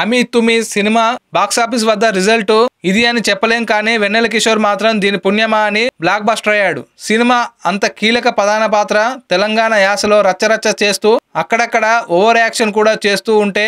అమీ Thumi cinema box office వద్ద result ఇది అని చెప్పలేం కానీ వెన్నెల కిషోర్ మాత్రం దీని పుణ్యమా అని బ్లాక్ బస్టర్ అయ్యాడు సినిమా అంత కీలక ప్రధాన పాత్ర తెలంగాణ యాసలో రచ్చరచ్చ చేస్తూ అక్కడక్కడ ఓవర్ యాక్షన్ కూడా చేస్తూ ఉంటే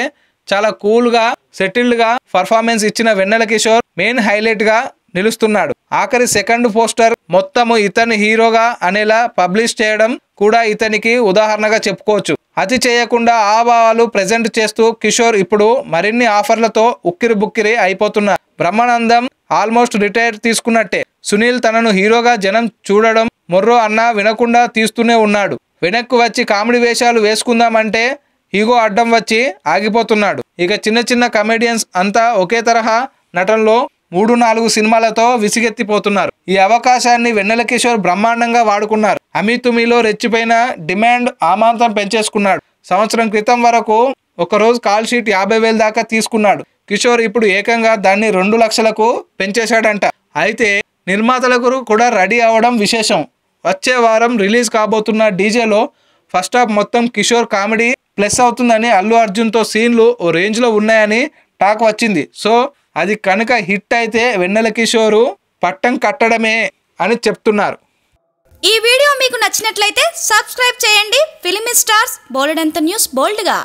చాలా కూల్గా సెటిల్డ్గా పర్ఫార్మెన్స్ ఇచ్చిన వెన్నెల కిషోర్ మెయిన్ హైలైట్గా నిలుస్తున్నాడు ఆఖరి సెకండ్ పోస్టర్ మొత్తము ఇతని హీరోగా అనేలా పబ్లిష్ చేయడం కూడా ఇతనికి ఉదాహరణగా చెప్పుకోవచ్చు అతి చేయకుండా ఆ భావాలు ప్రజెంట్ చేస్తూ కిషోర్ ఇప్పుడు మరిన్ని ఆఫర్లతో ఉక్కిరి బుక్కిరి అయిపోతున్నారు బ్రహ్మానందం ఆల్మోస్ట్ రిటైర్ తీసుకున్నట్టే సునీల్ తనను హీరోగా జనం చూడడం మొర్రో అన్న వినకుండా తీస్తూనే ఉన్నాడు వెనక్కు వచ్చి కామెడీ వేషాలు వేసుకుందామంటే హీగో అడ్డం వచ్చి ఆగిపోతున్నాడు ఇక చిన్న చిన్న కమెడియన్స్ అంతా ఒకే తరహా నటనలో మూడు నాలుగు సినిమాలతో విసిగెత్తిపోతున్నారు ఈ అవకాశాన్ని వెన్నెల కిషోర్ బ్రహ్మాండంగా వాడుకున్నారు అమితుమిలో రెచ్చిపోయిన డిమాండ్ ఆమాంతం పెంచేసుకున్నాడు సంవత్సరం క్రితం వరకు ఒకరోజు కాల్ షీట్ యాభై వేలు దాకా తీసుకున్నాడు కిషోర్ ఇప్పుడు ఏకంగా దాన్ని రెండు లక్షలకు పెంచేశాడంట అయితే నిర్మాతలకు కూడా రెడీ అవ్వడం విశేషం వచ్చే వారం రిలీజ్ కాబోతున్న డీజేలో ఫస్ట్ హాఫ్ మొత్తం కిషోర్ కామెడీ ప్లస్ అవుతుందని అల్లు అర్జున్తో సీన్లు ఓ రేంజ్లో ఉన్నాయని టాక్ వచ్చింది సో అది కనుక హిట్ అయితే వెన్నెల కిషోరు పట్టం కట్టడమే అని చెప్తున్నారు ఈ వీడియో మీకు నచ్చినట్లయితే సబ్స్క్రైబ్ చేయండి ఫిలిమి స్టార్స్ బోల్డ్ అంత న్యూస్ బోల్డ్గా